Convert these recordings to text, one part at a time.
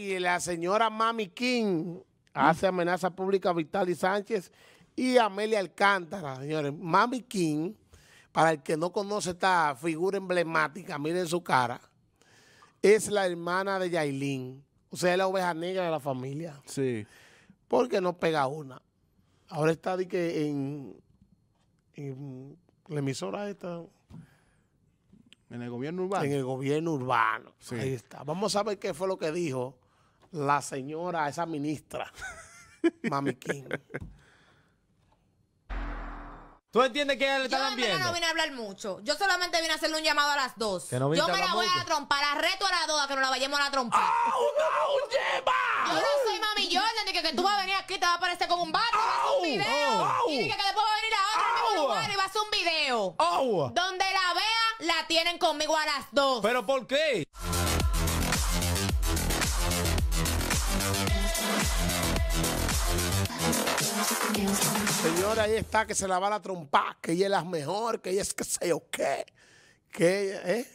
y la señora Mami King hace amenaza pública a Vitali Sánchez y Amelia Alcántara, señores. Mami King, para el que no conoce esta figura emblemática, miren su cara, es la hermana de Yailin. O sea, es la oveja negra de la familia. Sí. Porque no pega una. Ahora está en, en la emisora esta. En el gobierno urbano. En el gobierno urbano. Ahí está. Vamos a ver qué fue lo que dijo la señora, esa ministra, Mami King. ¿Tú entiendes que le está viendo? Yo no vine a hablar mucho. Yo solamente vine a hacerle un llamado a las dos. yo me la voy a trompar. La reto a las dos a que nos la vayamos a la trompar. ¡Au, ¡Ah, no, lleva! Yo no soy mami Jordan de que, tú vas a venir aquí, te vas a aparecer con un bate, vas video. y dije que, después va a venir la otra mismo lugar y va a hacer un video. Au. Donde la vea, la tienen conmigo a las dos. ¿Pero por qué? Señora, ahí está, que se la va la trompa, que ella es la mejor, que ella es que sé yo qué. Que ¿eh?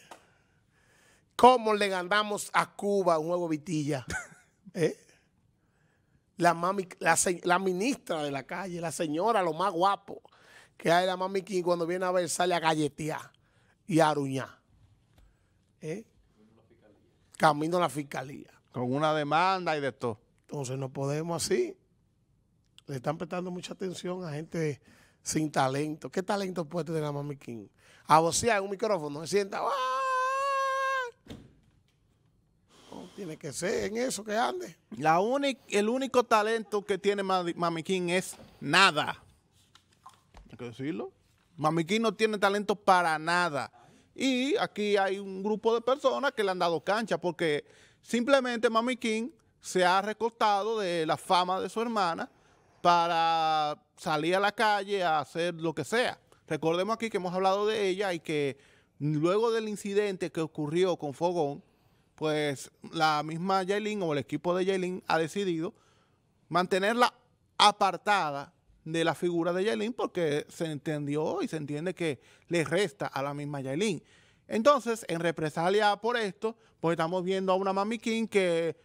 ¿Cómo le ganamos a Cuba un huevo vitilla? ¿Eh? La, mami, la, ministra de la calle, la señora, lo más guapo que hay la mami cuando viene a ver sale a galletear y a aruñar. ¿Eh? Camino a la fiscalía. Con una demanda y de todo. Entonces no podemos así le están prestando mucha atención a gente sin talento. ¿Qué talento puede tener la Mami King? A vocear en un micrófono, se sienta. ¡Ah! No, tiene que ser en eso que ande. La el único talento que tiene Mami King es nada. Hay que decirlo. Mami King no tiene talento para nada. Y aquí hay un grupo de personas que le han dado cancha porque simplemente Mami King se ha recortado de la fama de su hermana para salir a la calle a hacer lo que sea. Recordemos aquí que hemos hablado de ella y que luego del incidente que ocurrió con Fogón, pues la misma Yailin o el equipo de Yailin ha decidido mantenerla apartada de la figura de Yailin porque se entendió y se entiende que le resta a la misma Yailin. Entonces, en represalia por esto, pues estamos viendo a una Mami King que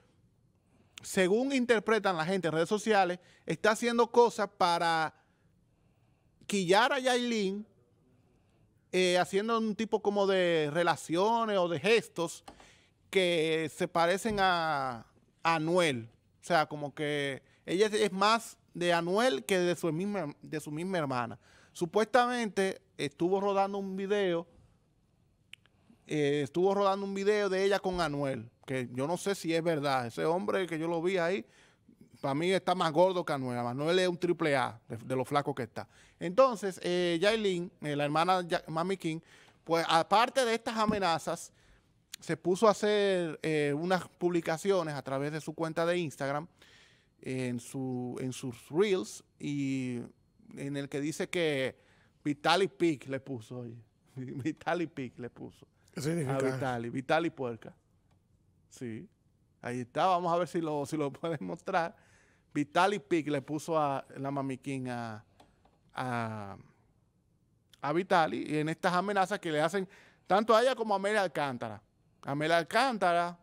según interpretan la gente en redes sociales, está haciendo cosas para quillar a Yailin, eh, haciendo un tipo como de relaciones o de gestos que se parecen a, Anuel. O sea, como que ella es más de Anuel que de su misma, de su misma hermana. Supuestamente estuvo rodando un video, eh, estuvo rodando un video de ella con Anuel que yo no sé si es verdad. Ese hombre que yo lo vi ahí, para mí está más gordo que Anuel. Anuel es un triple A de, lo flaco que está. Entonces, eh, Yailin, eh, la hermana Mami King, pues aparte de estas amenazas, se puso a hacer eh, unas publicaciones a través de su cuenta de Instagram, en, su, en sus reels, y en el que dice que Vitaly Pick le puso, oye. Vitali le puso. A Vitali, Vitali Puerca. Sí. Ahí está, vamos a ver si lo, si lo pueden mostrar. Vitali Pic le puso a la mamiquín a, a, y en estas amenazas que le hacen tanto a ella como a Amelia Alcántara. Amelia Alcántara,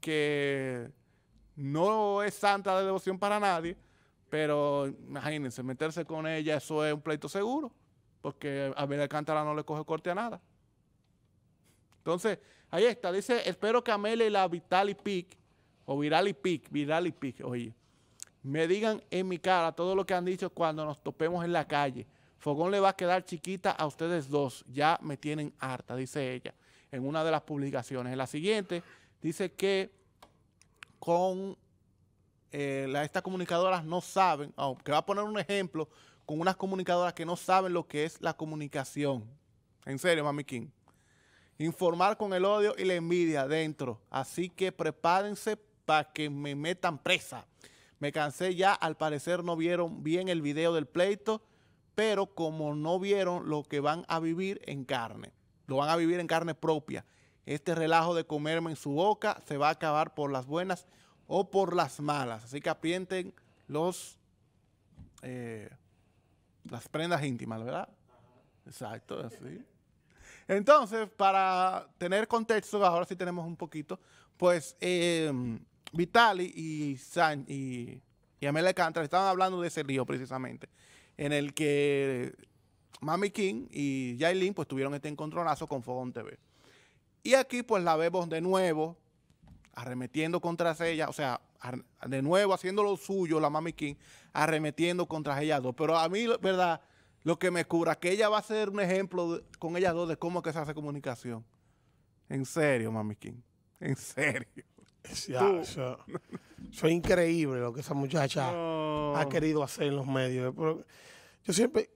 que no es santa de devoción para nadie, pero imagínense, meterse con ella, eso es un pleito seguro, porque Amelia Alcántara no le coge corte a nada. Entonces, ahí está. Dice, espero que amele y la y Pic, o y Pic, Virali Pic, oye, me digan en mi cara todo lo que han dicho cuando nos topemos en la calle. Fogón le va a quedar chiquita a ustedes dos. Ya me tienen harta, dice ella, en una de las publicaciones. En la siguiente, dice que con eh, estas comunicadoras no saben, oh, que va a poner un ejemplo con unas comunicadoras que no saben lo que es la comunicación. En serio, Mami King informar con el odio y la envidia adentro. Así que prepárense para que me metan presa. Me cansé ya, al parecer no vieron bien el video del pleito, pero como no vieron lo que van a vivir en carne, lo van a vivir en carne propia. Este relajo de comerme en su boca se va a acabar por las buenas o por las malas. Así que apienten los, eh, las prendas íntimas, ¿verdad? Exacto, así. Entonces, para tener contexto, ahora sí tenemos un poquito, pues eh, Vitali y, San, y, Amelia estaban hablando de ese río precisamente, en el que Mami King y Jailin pues tuvieron este encontronazo con Fogón TV. Y aquí pues la vemos de nuevo arremetiendo contra ella, o sea, de nuevo haciendo lo suyo la Mami King, arremetiendo contra ella dos. Pero a mí, ¿verdad? Lo que me cura, que ella va a ser un ejemplo con ellas dos de cómo es que se hace comunicación. En serio, Mami King. En serio. Ya, eso, es increíble lo que esa muchacha ha querido hacer en los medios. yo siempre,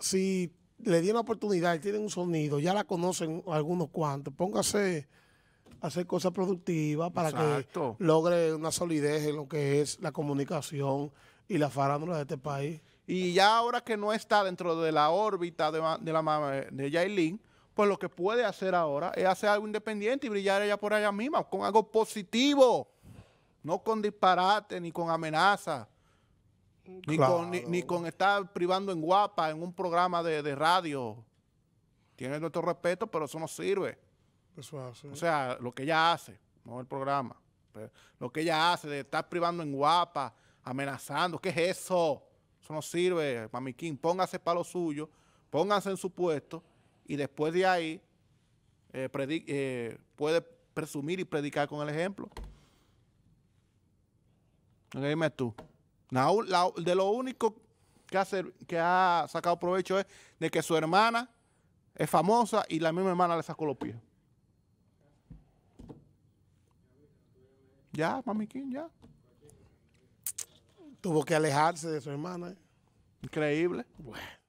si le di una oportunidad y tienen un sonido, ya la conocen algunos cuantos, póngase a hacer cosas productivas para que logre una solidez en lo que es la comunicación y la farándula de este país. Y ya ahora que no está dentro de la órbita de, la mamá de Yailin, pues lo que puede hacer ahora es hacer algo independiente y brillar ella por ella misma, con algo positivo, no con disparate ni con amenaza, Ni, con, estar privando en guapa en un programa de, radio. Tiene nuestro respeto, pero eso no sirve. O sea, lo que ella hace, no el programa. Pues, lo que ella hace de estar privando en guapa, amenazando, ¿qué es eso? Eso no sirve, mamiquín, Póngase para lo suyo, póngase en su puesto y después de ahí eh, eh, puede presumir y predicar con el ejemplo. dime tú. de lo único que ha, que ha sacado provecho es de que su hermana es famosa y la misma hermana le sacó los pies. Ya, mamiquín, ya. Tuvo que alejarse de su hermana. Increíble. Bueno.